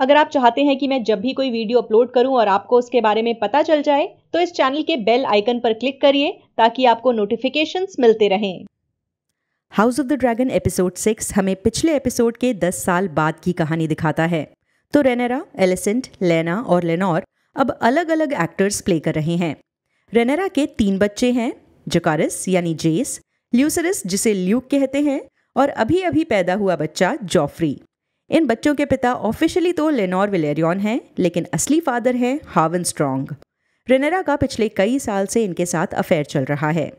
अगर आप चाहते हैं कि मैं जब भी कोई वीडियो अपलोड करूं और आपको उसके बारे में पता चल जाए तो इस चैनल के बेल आइकन पर क्लिक करिए ताकि आपको नोटिफिकेशन मिलते रहें House of the Dragon episode six हमें पिछले एपिसोड के दस साल बाद की कहानी दिखाता है तो रेनेरा एलिसेंट लेना और लेनोर अब अलग अलग एक्टर्स प्ले कर रहे हैं रेनेरा के तीन बच्चे हैं जकारिस यानी जेस ल्यूसरस जिसे ल्यूक कहते हैं और अभी अभी पैदा हुआ बच्चा जॉफ्री इन बच्चों के पिता ऑफिशियली तो लेनोर विलेरियन हैं लेकिन असली फादर हैं हावन स्ट्रॉन्ग रेनेरा का पिछले कई साल से इनके साथ अफेयर चल रहा है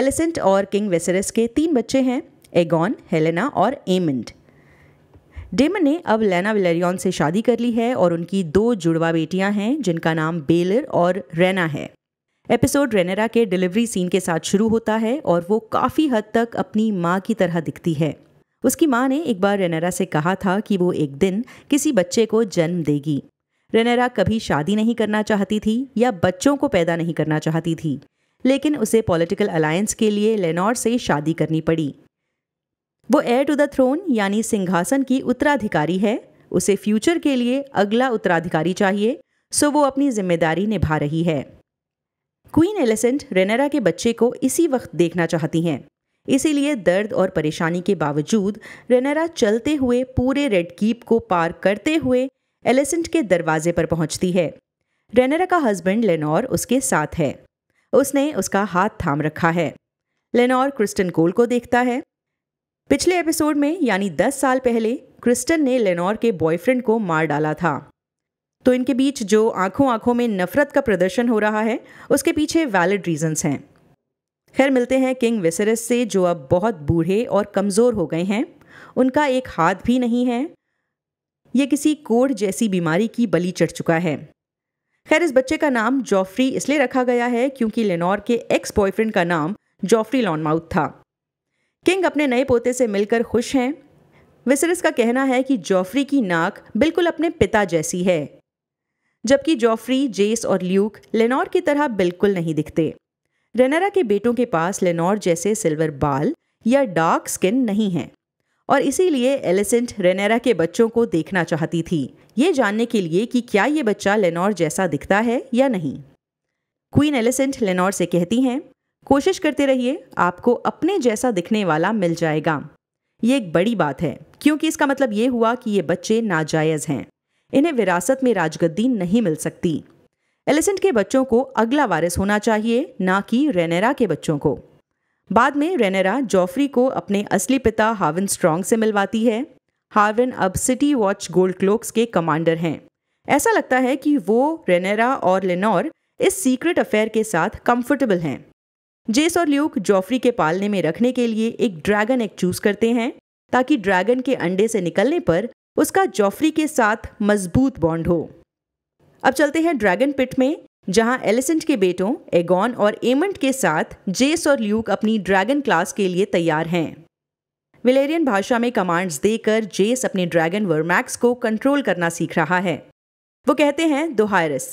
एलिसेंट और किंग वेसरस के तीन बच्चे हैं एगॉन हेलेना और एमंड डेमन ने अब लेना विलेरियन से शादी कर ली है और उनकी दो जुड़वा बेटियां हैं जिनका नाम बेलर और रेना है एपिसोड रेनेरा के डिलीवरी सीन के साथ शुरू होता है और वो काफ़ी हद तक अपनी माँ की तरह दिखती है उसकी माँ ने एक बार रेनेरा से कहा था कि वो एक दिन किसी बच्चे को जन्म देगी रेनेरा कभी शादी नहीं करना चाहती थी या बच्चों को पैदा नहीं करना चाहती थी लेकिन उसे पॉलिटिकल अलायंस के लिए लेनोर से शादी करनी पड़ी वो एयर टू द थ्रोन यानी सिंहासन की उत्तराधिकारी है उसे फ्यूचर के लिए अगला उत्तराधिकारी चाहिए सो वो अपनी जिम्मेदारी निभा रही है क्वीन एलिसेंट रेनेरा के बच्चे को इसी वक्त देखना चाहती हैं इसीलिए दर्द और परेशानी के बावजूद रेनेरा चलते हुए पूरे रेड कीप को पार करते हुए एलिसेंट के दरवाजे पर पहुंचती है रेनेरा का हस्बैंड लेनोर उसके साथ है उसने उसका हाथ थाम रखा है लेनोर क्रिस्टन कोल को देखता है पिछले एपिसोड में यानी 10 साल पहले क्रिस्टन ने लेनोर के बॉयफ्रेंड को मार डाला था तो इनके बीच जो आंखों आंखों में नफरत का प्रदर्शन हो रहा है उसके पीछे वैलिड रीजंस हैं खैर मिलते हैं किंग विसरस से जो अब बहुत बूढ़े और कमज़ोर हो गए हैं उनका एक हाथ भी नहीं है ये किसी कोढ़ जैसी बीमारी की बली चढ़ चुका है खैर इस बच्चे का नाम जॉफ्री इसलिए रखा गया है क्योंकि लेनोर के एक्स बॉयफ्रेंड का नाम जॉफ्री लॉनमाउथ था किंग अपने नए पोते से मिलकर खुश हैं विसरस का कहना है कि जॉफ्री की नाक बिल्कुल अपने पिता जैसी है जबकि जॉफ्री जेस और ल्यूक लेनोर की तरह बिल्कुल नहीं दिखते रेनरा के बेटों के पास लेनोर जैसे सिल्वर बाल या डार्क स्किन नहीं है और इसीलिए एलिसेंट रेनेरा के बच्चों को देखना चाहती थी ये जानने के लिए कि क्या ये बच्चा लेनोर जैसा दिखता है या नहीं क्वीन एलिसेंट लेनोर से कहती हैं कोशिश करते रहिए आपको अपने जैसा दिखने वाला मिल जाएगा ये एक बड़ी बात है क्योंकि इसका मतलब ये हुआ कि ये बच्चे नाजायज़ हैं इन्हें विरासत में राजगद्दी नहीं मिल सकती एलिसेंट के बच्चों को अगला वारिस होना चाहिए ना कि रेनेरा के बच्चों को बाद में रेनेरा जॉफरी को अपने असली पिता हार्विन स्ट्रॉन्ग से मिलवाती है हार्विन अब सिटी वॉच गोल्ड क्लोक्स के कमांडर हैं ऐसा लगता है कि वो रेनेरा और लेनोर इस सीक्रेट अफेयर के साथ कंफर्टेबल हैं जेस और ल्यूक जॉफरी के पालने में रखने के लिए एक ड्रैगन एग चूज करते हैं ताकि ड्रैगन के अंडे से निकलने पर उसका जॉफरी के साथ मजबूत बॉन्ड हो अब चलते हैं ड्रैगन पिट में जहां एलिसेंट के बेटों एगॉन और एमंट के साथ जेस और ल्यूक अपनी ड्रैगन क्लास के लिए तैयार हैं विलेरियन भाषा में कमांड्स देकर जेस अपने ड्रैगन वर्मैक्स को कंट्रोल करना सीख रहा है वो कहते हैं दोहायरस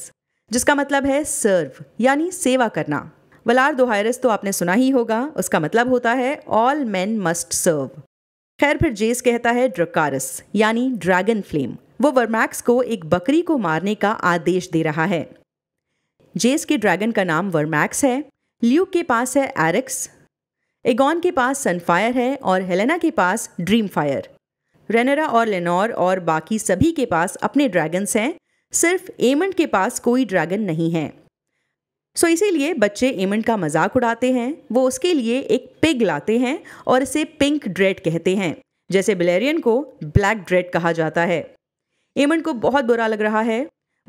जिसका मतलब है सर्व यानी सेवा करना वलार दोहायरस तो आपने सुना ही होगा उसका मतलब होता है ऑल मैन मस्ट सर्व खैर फिर जेस कहता है ड्रकारस यानी ड्रैगन फ्लेम वो वर्मैक्स को एक बकरी को मारने का आदेश दे रहा है जेस के ड्रैगन का नाम वर्मैक्स है ल्यूक के पास है एरिक्स एगॉन के पास सनफायर है और हेलेना के पास ड्रीम फायर रेनरा और लेनोर और बाकी सभी के पास अपने ड्रैगन्स हैं सिर्फ एमंड के पास कोई ड्रैगन नहीं है सो इसीलिए बच्चे एमंड का मजाक उड़ाते हैं वो उसके लिए एक पिग लाते हैं और इसे पिंक ड्रेड कहते हैं जैसे बिलेरियन को ब्लैक ड्रेड कहा जाता है एमन को बहुत बुरा लग रहा है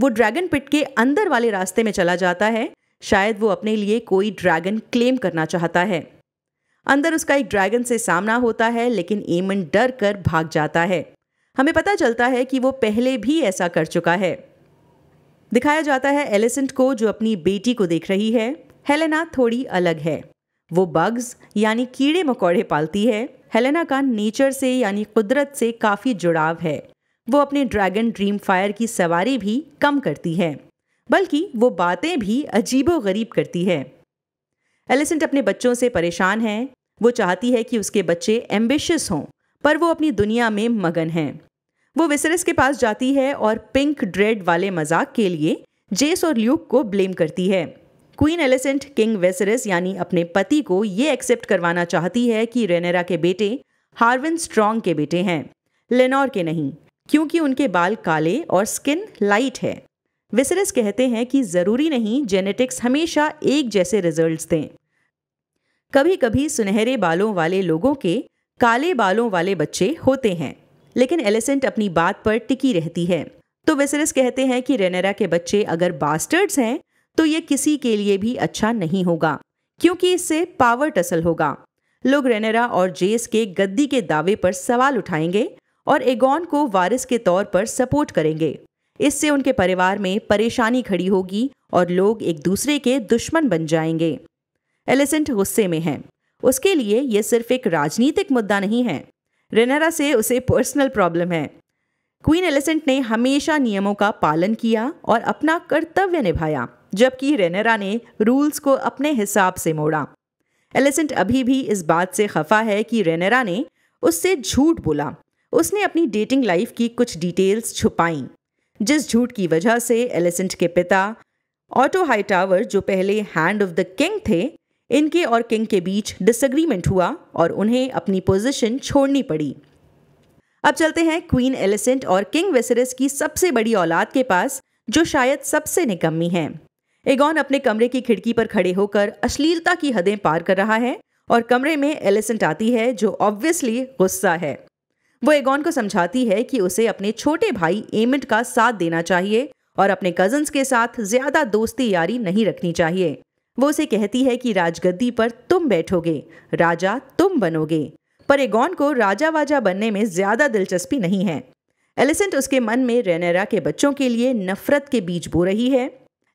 वो ड्रैगन पिट के अंदर वाले रास्ते में चला जाता है शायद वो अपने लिए कोई ड्रैगन क्लेम करना चाहता है अंदर उसका एक ड्रैगन से सामना होता है लेकिन एमन डर कर भाग जाता है हमें पता चलता है कि वो पहले भी ऐसा कर चुका है दिखाया जाता है एलिसेंट को जो अपनी बेटी को देख रही है हेलेना थोड़ी अलग है वो बग्स यानी कीड़े मकोड़े पालती है हेलेना का नेचर से यानी कुदरत से काफ़ी जुड़ाव है वो अपने ड्रैगन ड्रीम फायर की सवारी भी कम करती है बल्कि वो बातें भी अजीबो गरीब करती है एलिसेंट अपने बच्चों से परेशान है वो चाहती है कि उसके बच्चे एम्बिशियस हों पर वो अपनी दुनिया में मगन हैं वो विसरस के पास जाती है और पिंक ड्रेड वाले मजाक के लिए जेस और ल्यूक को ब्लेम करती है क्वीन एलिसेंट किंग वेसरस यानी अपने पति को ये एक्सेप्ट करवाना चाहती है कि रेनेरा के बेटे हार्विन स्ट्रॉन्ग के बेटे हैं लेनोर के नहीं क्योंकि उनके बाल काले और स्किन लाइट है विसरस कहते हैं कि ज़रूरी नहीं जेनेटिक्स हमेशा एक जैसे रिजल्ट्स दें कभी कभी सुनहरे बालों वाले लोगों के काले बालों वाले बच्चे होते हैं लेकिन एलिसेंट अपनी बात पर टिकी रहती है तो विसरस कहते हैं कि रेनेरा के बच्चे अगर बास्टर्ड्स हैं तो ये किसी के लिए भी अच्छा नहीं होगा क्योंकि इससे पावर टसल होगा लोग रेनेरा और जेस के गद्दी के दावे पर सवाल उठाएंगे और एगॉन को वारिस के तौर पर सपोर्ट करेंगे इससे उनके परिवार में परेशानी खड़ी होगी और लोग एक दूसरे के दुश्मन बन जाएंगे एलिसेंट गुस्से में हैं उसके लिए यह सिर्फ एक राजनीतिक मुद्दा नहीं है रेनरा से उसे पर्सनल प्रॉब्लम है क्वीन एलिसेंट ने हमेशा नियमों का पालन किया और अपना कर्तव्य निभाया जबकि रेनरा ने रूल्स को अपने हिसाब से मोड़ा एलिसेंट अभी भी इस बात से खफा है कि रेनरा ने उससे झूठ बोला उसने अपनी डेटिंग लाइफ की कुछ डिटेल्स छुपाई जिस झूठ की वजह से एलिसेंट के पिता ऑटो हाई टावर जो पहले हैंड ऑफ द किंग थे इनके और किंग के बीच डिसएग्रीमेंट हुआ और उन्हें अपनी पोजीशन छोड़नी पड़ी अब चलते हैं क्वीन एलिसेंट और किंग वेसरिस की सबसे बड़ी औलाद के पास जो शायद सबसे निकम्मी है एगॉन अपने कमरे की खिड़की पर खड़े होकर अश्लीलता की हदें पार कर रहा है और कमरे में एलिसेंट आती है जो ऑब्वियसली गुस्सा है वो एगोन को समझाती है कि उसे अपने छोटे भाई एमिट का साथ देना चाहिए और अपने कजन्स के साथ ज्यादा दोस्ती यारी नहीं रखनी चाहिए वो उसे कहती है कि राजगद्दी पर तुम बैठोगे राजा तुम बनोगे पर एगोन को राजा वाजा बनने में ज्यादा दिलचस्पी नहीं है एलिसेंट उसके मन में रेनेरा के बच्चों के लिए नफरत के बीज बो रही है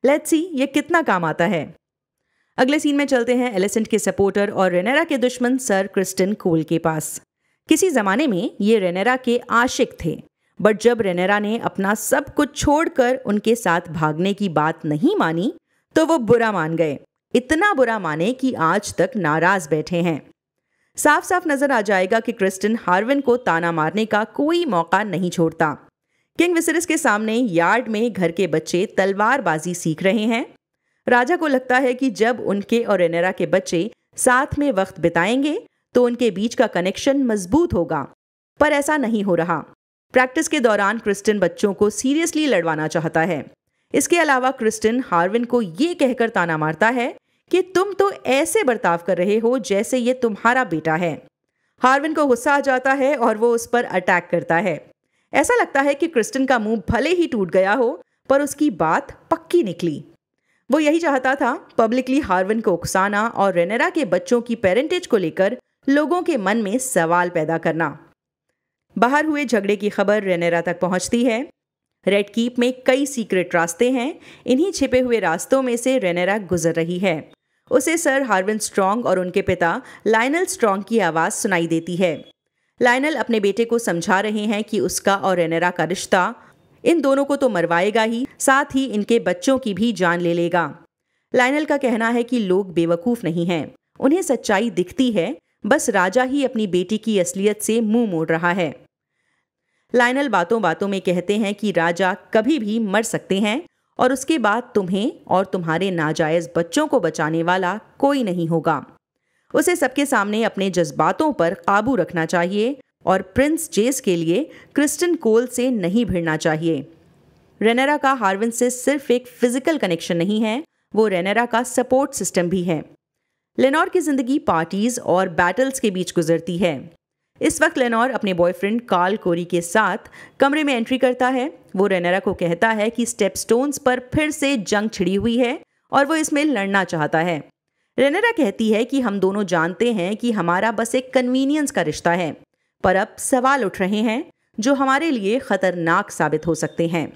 लेट्स सी ये कितना काम आता है अगले सीन में चलते हैं एलिसेंट के सपोर्टर और रेनेरा के दुश्मन सर क्रिस्टन कोल के पास किसी ज़माने में ये रेनेरा के आशिक थे बट जब रेनेरा ने अपना सब कुछ छोड़कर उनके साथ भागने की बात नहीं मानी तो वो बुरा मान गए इतना बुरा माने कि आज तक नाराज बैठे हैं साफ साफ नजर आ जाएगा कि क्रिस्टन हार्विन को ताना मारने का कोई मौका नहीं छोड़ता किंग विसरिस के सामने यार्ड में घर के बच्चे तलवारबाजी सीख रहे हैं राजा को लगता है कि जब उनके और रेनेरा के बच्चे साथ में वक्त बिताएंगे तो उनके बीच का कनेक्शन मजबूत होगा पर ऐसा नहीं हो रहा प्रैक्टिस के दौरान क्रिस्टन बच्चों को सीरियसली लड़वाना चाहता है इसके अलावा क्रिस्टन हार्विन को ये कहकर ताना मारता है कि तुम तो ऐसे बर्ताव कर रहे हो जैसे ये तुम्हारा बेटा है हार्विन को गुस्सा आ जाता है और वो उस पर अटैक करता है ऐसा लगता है कि क्रिस्टन का मुंह भले ही टूट गया हो पर उसकी बात पक्की निकली वो यही चाहता था पब्लिकली हार्विन को उकसाना और रेनेरा के बच्चों की पेरेंटेज को लेकर लोगों के मन में सवाल पैदा करना बाहर हुए झगड़े की खबर रेनेरा तक पहुंचती है रेड कीप में कई सीक्रेट रास्ते हैं इन्हीं छिपे हुए रास्तों में से रेनेरा गुजर रही है उसे सर हार्विन स्ट्रॉन्ग और उनके पिता लाइनल स्ट्रॉन्ग की आवाज़ सुनाई देती है लाइनल अपने बेटे को समझा रहे हैं कि उसका और रेनेरा का रिश्ता इन दोनों को तो मरवाएगा ही साथ ही इनके बच्चों की भी जान ले लेगा लाइनल का कहना है कि लोग बेवकूफ़ नहीं हैं उन्हें सच्चाई दिखती है बस राजा ही अपनी बेटी की असलियत से मुंह मोड़ रहा है लाइनल बातों बातों में कहते हैं कि राजा कभी भी मर सकते हैं और उसके बाद तुम्हें और तुम्हारे नाजायज़ बच्चों को बचाने वाला कोई नहीं होगा उसे सबके सामने अपने जज्बातों पर काबू रखना चाहिए और प्रिंस जेस के लिए क्रिस्टन कोल से नहीं भिड़ना चाहिए रेनेरा का हार्विन से सिर्फ एक फिजिकल कनेक्शन नहीं है वो रेनेरा का सपोर्ट सिस्टम भी है लेनोर की जिंदगी पार्टीज और बैटल्स के बीच गुजरती है इस वक्त लेनोर अपने बॉयफ्रेंड कार्ल कोरी के साथ कमरे में एंट्री करता है वो रेनेरा को कहता है कि स्टेप स्टोन्स पर फिर से जंग छिड़ी हुई है और वो इसमें लड़ना चाहता है रेनेरा कहती है कि हम दोनों जानते हैं कि हमारा बस एक कन्वीनियंस का रिश्ता है पर अब सवाल उठ रहे हैं जो हमारे लिए खतरनाक साबित हो सकते हैं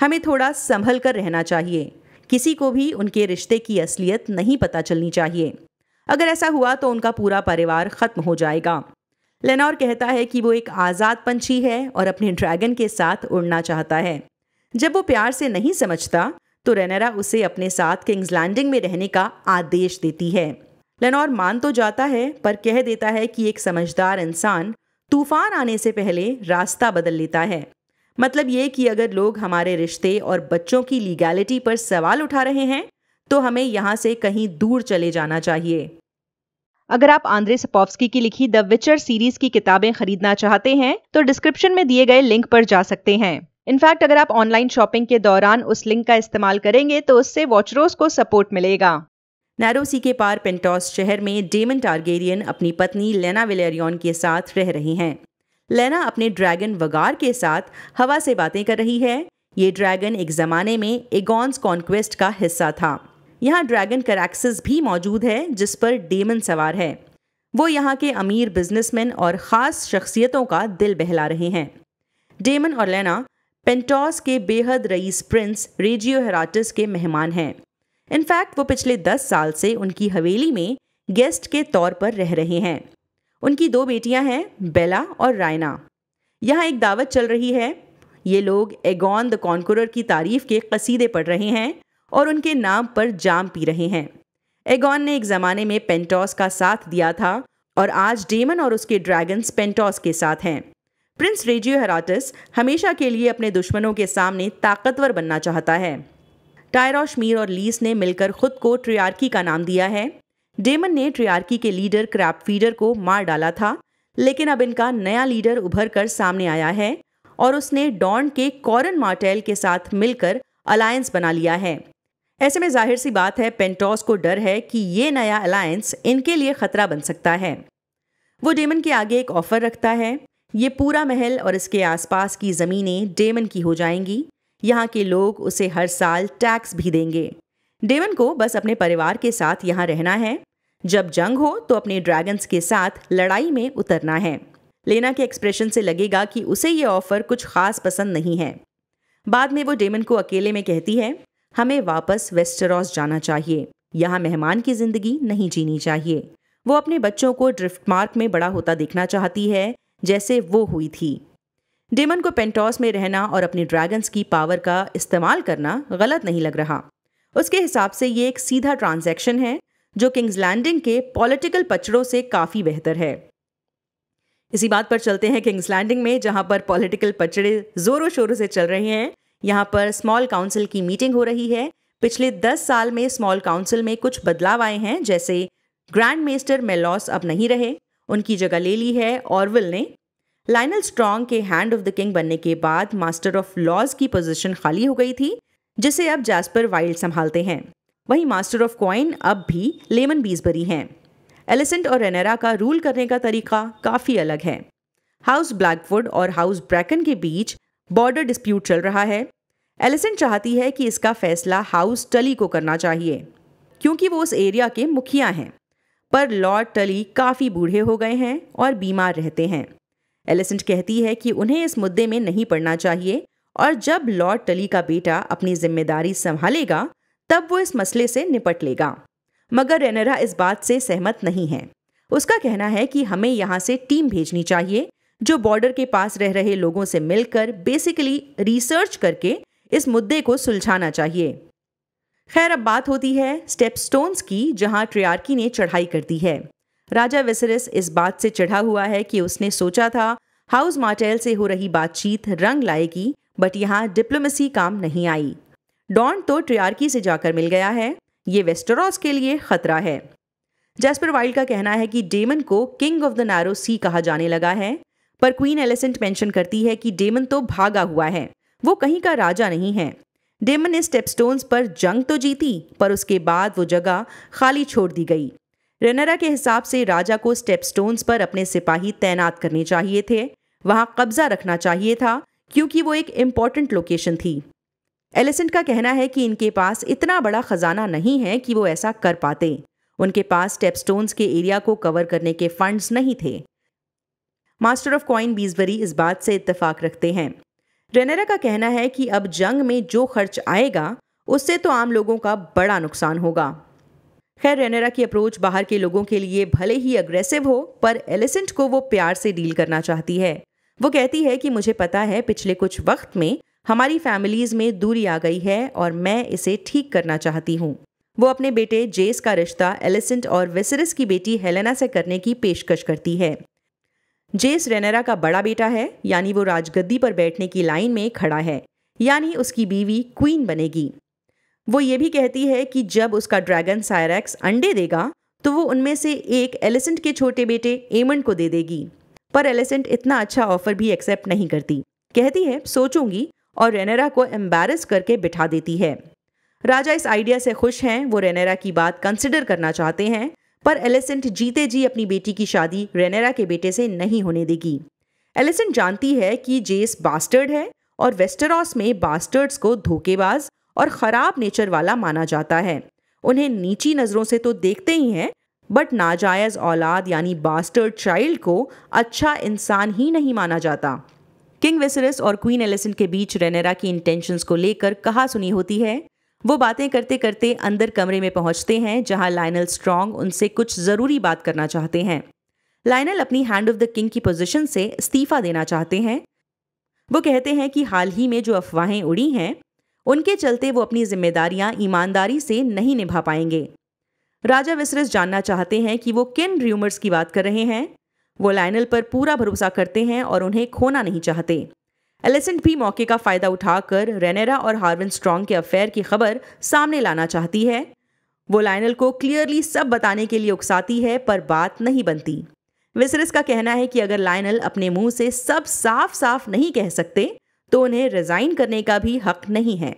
हमें थोड़ा संभल कर रहना चाहिए किसी को भी उनके रिश्ते की असलियत नहीं पता चलनी चाहिए अगर ऐसा हुआ तो उनका पूरा परिवार खत्म हो जाएगा लेनोर कहता है कि वो एक आज़ाद पंछी है और अपने ड्रैगन के साथ उड़ना चाहता है जब वो प्यार से नहीं समझता तो रेनेरा उसे अपने साथ किंग्स लैंडिंग में रहने का आदेश देती है लेनोर मान तो जाता है पर कह देता है कि एक समझदार इंसान तूफान आने से पहले रास्ता बदल लेता है मतलब ये कि अगर लोग हमारे रिश्ते और बच्चों की लीगैलिटी पर सवाल उठा रहे हैं तो हमें यहाँ से कहीं दूर चले जाना चाहिए अगर आप आंद्रे सपोवस्की की लिखी द विचर सीरीज की किताबें खरीदना चाहते हैं तो डिस्क्रिप्शन में दिए गए लिंक पर जा सकते हैं इनफैक्ट अगर आप ऑनलाइन शॉपिंग के दौरान उस लिंक का इस्तेमाल करेंगे तो उससे वॉचरोस को सपोर्ट मिलेगा नैरोसी के पार पेंटॉस शहर में डेमन टारगेरियन अपनी पत्नी लेना विलेरियन के साथ रह रही हैं लेना अपने ड्रैगन वगार के साथ हवा से बातें कर रही है ये ड्रैगन एक ज़माने में एगॉन्स कॉन्क्वेस्ट का हिस्सा था यहाँ ड्रैगन कराक्सिस भी मौजूद है जिस पर डेमन सवार है वो यहाँ के अमीर बिजनेसमैन और ख़ास शख्सियतों का दिल बहला रहे हैं डेमन और लेना पेंटॉस के बेहद रईस प्रिंस रेजियो हेराटिस के मेहमान हैं इनफैक्ट वो पिछले दस साल से उनकी हवेली में गेस्ट के तौर पर रह रहे हैं उनकी दो बेटियां हैं बेला और रायना यहाँ एक दावत चल रही है ये लोग एगॉन द कॉन्कुरर की तारीफ के कसीदे पढ़ रहे हैं और उनके नाम पर जाम पी रहे हैं एगॉन ने एक ज़माने में पेंटॉस का साथ दिया था और आज डेमन और उसके ड्रैगन्स पेंटॉस के साथ हैं प्रिंस रेजियो हराटस हमेशा के लिए अपने दुश्मनों के सामने ताकतवर बनना चाहता है टायरोश मीर और लीस ने मिलकर खुद को ट्रियार्की का नाम दिया है डेमन ने ट्रियार्की के लीडर क्रैप फीडर को मार डाला था लेकिन अब इनका नया लीडर उभर कर सामने आया है और उसने डॉन के कॉरन मार्टेल के साथ मिलकर अलायंस बना लिया है ऐसे में जाहिर सी बात है पेंटॉस को डर है कि ये नया अलायंस इनके लिए खतरा बन सकता है वो डेमन के आगे एक ऑफर रखता है ये पूरा महल और इसके आसपास की ज़मीनें डेमन की हो जाएंगी यहाँ के लोग उसे हर साल टैक्स भी देंगे डेमन को बस अपने परिवार के साथ यहाँ रहना है जब जंग हो तो अपने ड्रैगन्स के साथ लड़ाई में उतरना है लेना के एक्सप्रेशन से लगेगा कि उसे ये ऑफर कुछ खास पसंद नहीं है बाद में वो डेमन को अकेले में कहती है हमें वापस वेस्टरॉस जाना चाहिए यहाँ मेहमान की जिंदगी नहीं जीनी चाहिए वो अपने बच्चों को ड्रिफ्ट मार्क में बड़ा होता देखना चाहती है जैसे वो हुई थी डेमन को पेंटॉस में रहना और अपने ड्रैगन्स की पावर का इस्तेमाल करना गलत नहीं लग रहा उसके हिसाब से ये एक सीधा ट्रांजैक्शन है जो किंग्स लैंडिंग के पॉलिटिकल पचड़ों से काफ़ी बेहतर है इसी बात पर चलते हैं किंग्स लैंडिंग में जहां पर पॉलिटिकल पचड़े जोरों शोरों से चल रहे हैं यहाँ पर स्मॉल काउंसिल की मीटिंग हो रही है पिछले दस साल में स्मॉल काउंसिल में कुछ बदलाव आए हैं जैसे ग्रैंड मेस्टर मेलॉस अब नहीं रहे उनकी जगह ले ली है ऑरविल ने लाइनल स्ट्रॉन्ग के हैंड ऑफ द किंग बनने के बाद मास्टर ऑफ लॉज की पोजीशन खाली हो गई थी जिसे अब जास्पर वाइल्ड संभालते हैं वहीं मास्टर ऑफ कॉइन अब भी लेमन बीजबरी हैं एलिसेंट और रेनेरा का रूल करने का तरीका काफ़ी अलग है हाउस ब्लैकवुड और हाउस ब्रैकन के बीच बॉर्डर डिस्प्यूट चल रहा है एलिसन चाहती है कि इसका फैसला हाउस टली को करना चाहिए क्योंकि वो उस एरिया के मुखिया हैं पर लॉर्ड टली काफ़ी बूढ़े हो गए हैं और बीमार रहते हैं एलिसेंट कहती है कि उन्हें इस मुद्दे में नहीं पड़ना चाहिए और जब लॉर्ड टली का बेटा अपनी जिम्मेदारी संभालेगा तब वो इस मसले से निपट लेगा मगर रेनरा इस बात से सहमत नहीं है उसका कहना है कि हमें यहाँ से टीम भेजनी चाहिए जो बॉर्डर के पास रह रहे लोगों से मिलकर बेसिकली रिसर्च करके इस मुद्दे को सुलझाना चाहिए खैर अब बात होती है स्टेप स्टोन्स की जहां ट्रियार्की ने चढ़ाई कर दी है राजा वेसरिस इस बात से चढ़ा हुआ है कि उसने सोचा था हाउस मार्टेल से हो रही बातचीत रंग लाएगी बट यहाँ डिप्लोमेसी काम नहीं आई डॉन तो ट्रियार्की से जाकर मिल गया है ये वेस्टरॉस के लिए खतरा है जैस्पर वाइल्ड का कहना है कि डेमन को King of the Narrow Sea कहा जाने लगा है पर क्वीन एलिसेंट मेंशन करती है कि डेमन तो भागा हुआ है वो कहीं का राजा नहीं है डेमन ने स्टेपस्टोन्स पर जंग तो जीती पर उसके बाद वो जगह खाली छोड़ दी गई रेनरा के हिसाब से राजा को स्टेपस्टोन्स पर अपने सिपाही तैनात करने चाहिए थे वहाँ कब्जा रखना चाहिए था क्योंकि वो एक इम्पॉर्टेंट लोकेशन थी एलिसेंट का कहना है कि इनके पास इतना बड़ा खजाना नहीं है कि वो ऐसा कर पाते उनके पास स्टेपस्टोन्स के एरिया को कवर करने के फंड्स नहीं थे मास्टर ऑफ कॉइन बीसबरी इस बात से इतफाक रखते हैं रेनेरा का कहना है कि अब जंग में जो खर्च आएगा उससे तो आम लोगों का बड़ा नुकसान होगा खैर रेनेरा की अप्रोच बाहर के लोगों के लिए भले ही अग्रेसिव हो पर एलिसेंट को वो प्यार से डील करना चाहती है वो कहती है कि मुझे पता है पिछले कुछ वक्त में हमारी फैमिलीज में दूरी आ गई है और मैं इसे ठीक करना चाहती हूँ वो अपने बेटे जेस का रिश्ता एलिसेंट और वेसरिस की बेटी हेलेना से करने की पेशकश करती है जेस रेनेरा का बड़ा बेटा है यानी वो राजगद्दी पर बैठने की लाइन में खड़ा है यानी उसकी बीवी क्वीन बनेगी वो ये भी कहती है कि जब उसका ड्रैगन सायरेक्स अंडे देगा तो वो उनमें से एक एलिसेंट के छोटे बेटे एमंड को दे देगी पर एलिसेंट इतना अच्छा ऑफर भी एक्सेप्ट नहीं करती कहती है सोचूंगी और रेनेरा को एम्बेरस करके बिठा देती है राजा इस आइडिया से खुश हैं वो रेनेरा की बात कंसिडर करना चाहते हैं पर एलिसेंट जीते जी अपनी बेटी की शादी रेनेरा के बेटे से नहीं होने देगी एलिसेंट जानती है कि जेस बास्टर्ड है और वेस्टरॉस में बास्टर्ड्स को धोखेबाज और ख़राब नेचर वाला माना जाता है उन्हें नीची नज़रों से तो देखते ही हैं बट नाजायज़ औलाद यानी बास्टर्ड चाइल्ड को अच्छा इंसान ही नहीं माना जाता किंग वेसरस और क्वीन एलिसेंट के बीच रेनेरा की इंटेंशंस को लेकर कहा सुनी होती है वो बातें करते करते अंदर कमरे में पहुंचते हैं जहां लाइनल स्ट्रॉन्ग उनसे कुछ ज़रूरी बात करना चाहते हैं लाइनल अपनी हैंड ऑफ द किंग की पोजीशन से इस्तीफा देना चाहते हैं वो कहते हैं कि हाल ही में जो अफवाहें उड़ी हैं उनके चलते वो अपनी जिम्मेदारियां ईमानदारी से नहीं निभा पाएंगे राजा विसरस जानना चाहते हैं कि वो किन र्यूमर्स की बात कर रहे हैं वो लाइनल पर पूरा भरोसा करते हैं और उन्हें खोना नहीं चाहते एलिसेंट भी मौके का फायदा उठाकर रेनेरा और हार्विन स्ट्रॉन्ग के अफेयर की खबर सामने लाना चाहती है वो लाइनल को क्लियरली सब बताने के लिए उकसाती है पर बात नहीं बनती विसरिस का कहना है कि अगर लाइनल अपने मुंह से सब साफ साफ नहीं कह सकते तो उन्हें रिजाइन करने का भी हक नहीं है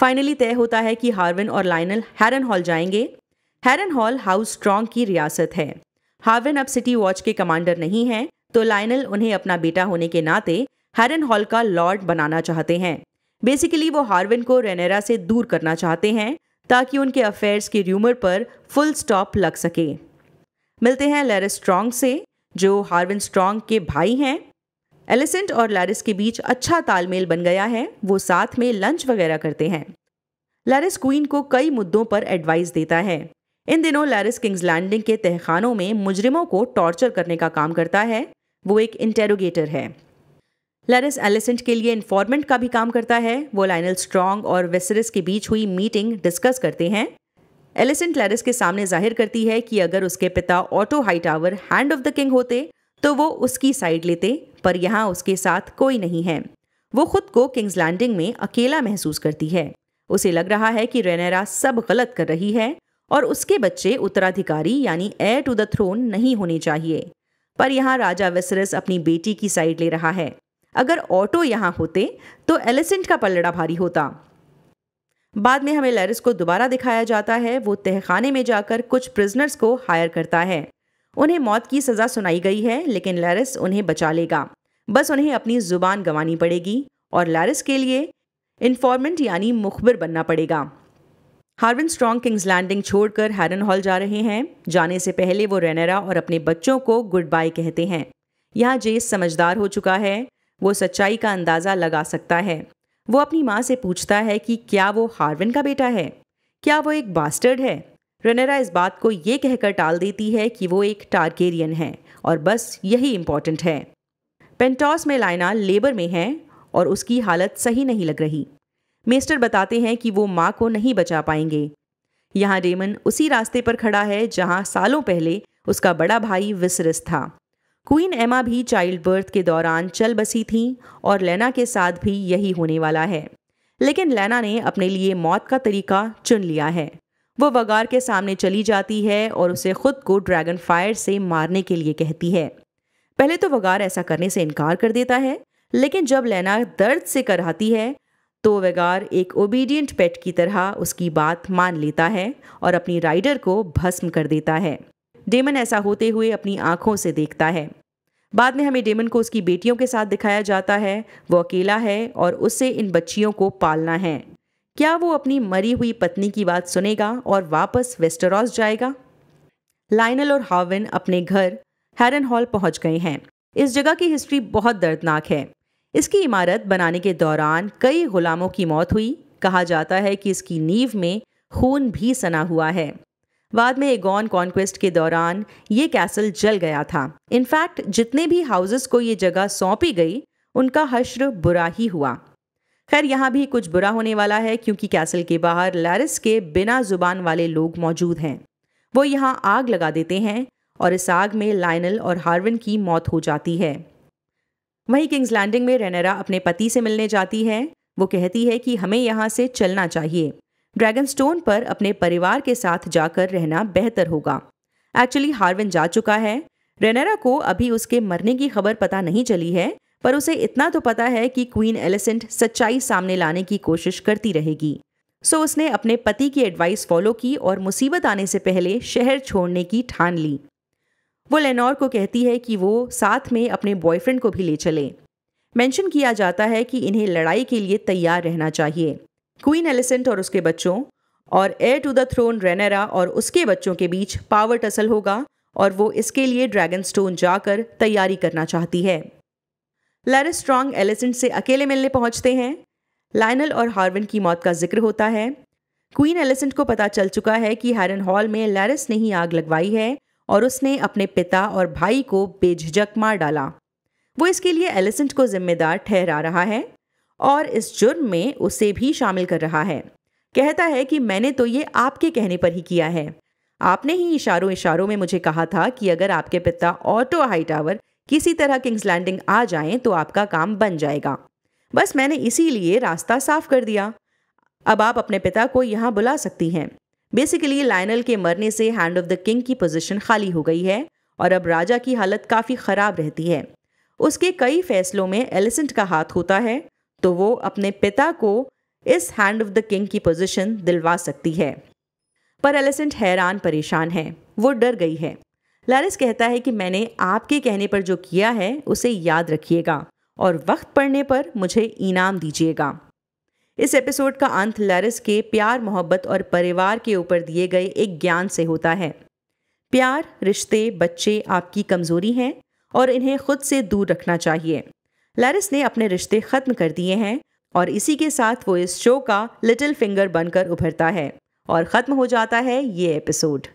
फाइनली तय होता है कि हार्विन और लाइनल हैरन हॉल जाएंगे हैरन हॉल हाउस स्ट्रॉन्ग की रियासत है हार्विन अब सिटी वॉच के कमांडर नहीं हैं तो लाइनल उन्हें अपना बेटा होने के नाते हैरन हॉल का लॉर्ड बनाना चाहते हैं बेसिकली वो हार्विन को रेनेरा से दूर करना चाहते हैं ताकि उनके अफेयर्स के र्यूमर पर फुल स्टॉप लग सके मिलते हैं लैरिस स्ट्रॉन्ग से जो हार्विन स्ट्रॉन्ग के भाई हैं एलिसेंट और लैरिस के बीच अच्छा तालमेल बन गया है वो साथ में लंच वगैरह करते हैं लैरिस क्वीन को कई मुद्दों पर एडवाइस देता है इन दिनों लैरिस किंग्स लैंडिंग के तहखानों में मुजरिमों को टॉर्चर करने का काम करता है वो एक इंटेरोगेटर है लरिस एलिसेंट के लिए इन्फॉर्मेंट का भी काम करता है वो लाइनल स्ट्रॉन्ग और वेसरिस के बीच हुई मीटिंग डिस्कस करते हैं एलिसेंट लरिस के सामने जाहिर करती है कि अगर उसके पिता Otto Tower hand of the king होते तो वो उसकी साइड लेते पर यहाँ उसके साथ कोई नहीं है वो खुद को किंग्स लैंडिंग में अकेला महसूस करती है उसे लग रहा है कि रेनेरा सब गलत कर रही है और उसके बच्चे उत्तराधिकारी यानी एयर टू द थ्रोन नहीं होने चाहिए पर यहाँ राजा वेसरस अपनी बेटी की साइड ले रहा है अगर ऑटो यहाँ होते तो एलिसेंट का पलड़ा भारी होता बाद में हमें लैरिस को दोबारा दिखाया जाता है वो तहखाने में जाकर कुछ प्रिजनर्स को हायर करता है उन्हें मौत की सज़ा सुनाई गई है लेकिन लैरिस उन्हें बचा लेगा बस उन्हें अपनी ज़ुबान गंवानी पड़ेगी और लैरिस के लिए इन्फॉर्मेंट यानी मुखबिर बनना पड़ेगा हार्विन स्ट्रॉन्ग किंग्स लैंडिंग छोड़कर हैरन हॉल जा रहे हैं जाने से पहले वो रेनेरा और अपने बच्चों को गुड बाय कहते हैं यहाँ जेस समझदार हो चुका है वो सच्चाई का अंदाज़ा लगा सकता है वो अपनी माँ से पूछता है कि क्या वो हार्विन का बेटा है क्या वो एक बास्टर्ड है रनेरा इस बात को ये कहकर टाल देती है कि वो एक टारगेरियन है और बस यही इम्पॉर्टेंट है पेंटॉस में लाइना लेबर में है और उसकी हालत सही नहीं लग रही मेस्टर बताते हैं कि वो माँ को नहीं बचा पाएंगे यहाँ डेमन उसी रास्ते पर खड़ा है जहाँ सालों पहले उसका बड़ा भाई विसरस था क्वीन एमा भी चाइल्ड बर्थ के दौरान चल बसी थी और लेना के साथ भी यही होने वाला है लेकिन लेना ने अपने लिए मौत का तरीका चुन लिया है वो वगार के सामने चली जाती है और उसे खुद को ड्रैगन फायर से मारने के लिए कहती है पहले तो वगार ऐसा करने से इनकार कर देता है लेकिन जब लेना दर्द से कराती है तो वगार एक ओबीडियंट पेट की तरह उसकी बात मान लेता है और अपनी राइडर को भस्म कर देता है डेमन ऐसा होते हुए अपनी आंखों से देखता है बाद में हमें डेमन को उसकी बेटियों के साथ दिखाया जाता है वो अकेला है और उसे इन बच्चियों को पालना है क्या वो अपनी मरी हुई पत्नी की बात सुनेगा और वापस वेस्टरॉस जाएगा लाइनल और हाविन अपने घर हैरन हॉल पहुंच गए हैं इस जगह की हिस्ट्री बहुत दर्दनाक है इसकी इमारत बनाने के दौरान कई गुलामों की मौत हुई कहा जाता है कि इसकी नींव में खून भी सना हुआ है बाद में एगॉन कॉन्क्वेस्ट के दौरान ये कैसल जल गया था इनफैक्ट जितने भी हाउसेस को ये जगह सौंपी गई उनका हश्र बुरा ही हुआ खैर यहाँ भी कुछ बुरा होने वाला है क्योंकि कैसल के बाहर लैरिस के बिना जुबान वाले लोग मौजूद हैं वो यहाँ आग लगा देते हैं और इस आग में लाइनल और हार्विन की मौत हो जाती है वहीं किंग्स लैंडिंग में रेनेरा अपने पति से मिलने जाती है वो कहती है कि हमें यहाँ से चलना चाहिए ड्रैगन स्टोन पर अपने परिवार के साथ जाकर रहना बेहतर होगा एक्चुअली हार्विन जा चुका है रेनेरा को अभी उसके मरने की खबर पता नहीं चली है पर उसे इतना तो पता है कि क्वीन एलिसेंट सच्चाई सामने लाने की कोशिश करती रहेगी सो so उसने अपने पति की एडवाइस फॉलो की और मुसीबत आने से पहले शहर छोड़ने की ठान ली वो लेनोर को कहती है कि वो साथ में अपने बॉयफ्रेंड को भी ले चले मेंशन किया जाता है कि इन्हें लड़ाई के लिए तैयार रहना चाहिए क्वीन एलिसेंट और उसके बच्चों और heir to the throne Rhaenyra और उसके बच्चों के बीच पावर टसल होगा और वो इसके लिए ड्रैगन स्टोन जाकर तैयारी करना चाहती है लैरिस स्ट्रॉन्ग एलिसेंट से अकेले मिलने पहुंचते हैं लाइनल और हार्विन की मौत का जिक्र होता है क्वीन एलिसेंट को पता चल चुका है कि हैरन हॉल में लैरिस ने ही आग लगवाई है और उसने अपने पिता और भाई को बेझिझक मार डाला वो इसके लिए एलिसेंट को जिम्मेदार ठहरा रहा है और इस जुर्म में उसे भी शामिल कर रहा है कहता है कि मैंने तो ये आपके कहने पर ही किया है आपने ही इशारों इशारों में मुझे कहा था कि अगर आपके पिता ऑटो हाई टावर किसी तरह किंग्स लैंडिंग आ जाएं तो आपका काम बन जाएगा बस मैंने इसीलिए रास्ता साफ कर दिया अब आप अपने पिता को यहाँ बुला सकती हैं बेसिकली लाइनल के मरने से हैंड ऑफ द किंग की पोजीशन खाली हो गई है और अब राजा की हालत काफ़ी ख़राब रहती है उसके कई फैसलों में एलिसेंट का हाथ होता है तो वो अपने पिता को इस हैंड ऑफ द किंग की पोजीशन दिलवा सकती है पर एलिसेंट हैरान परेशान है वो डर गई है लारिस कहता है कि मैंने आपके कहने पर जो किया है उसे याद रखिएगा और वक्त पड़ने पर मुझे इनाम दीजिएगा इस एपिसोड का अंत लारिस के प्यार मोहब्बत और परिवार के ऊपर दिए गए एक ज्ञान से होता है प्यार रिश्ते बच्चे आपकी कमजोरी हैं और इन्हें खुद से दूर रखना चाहिए लैरिस ने अपने रिश्ते खत्म कर दिए हैं और इसी के साथ वो इस शो का लिटिल फिंगर बनकर उभरता है और ख़त्म हो जाता है ये एपिसोड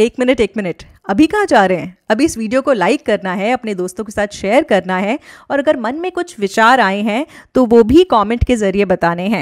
एक मिनट एक मिनट अभी कहाँ जा रहे हैं अभी इस वीडियो को लाइक करना है अपने दोस्तों के साथ शेयर करना है और अगर मन में कुछ विचार आए हैं तो वो भी कमेंट के ज़रिए बताने हैं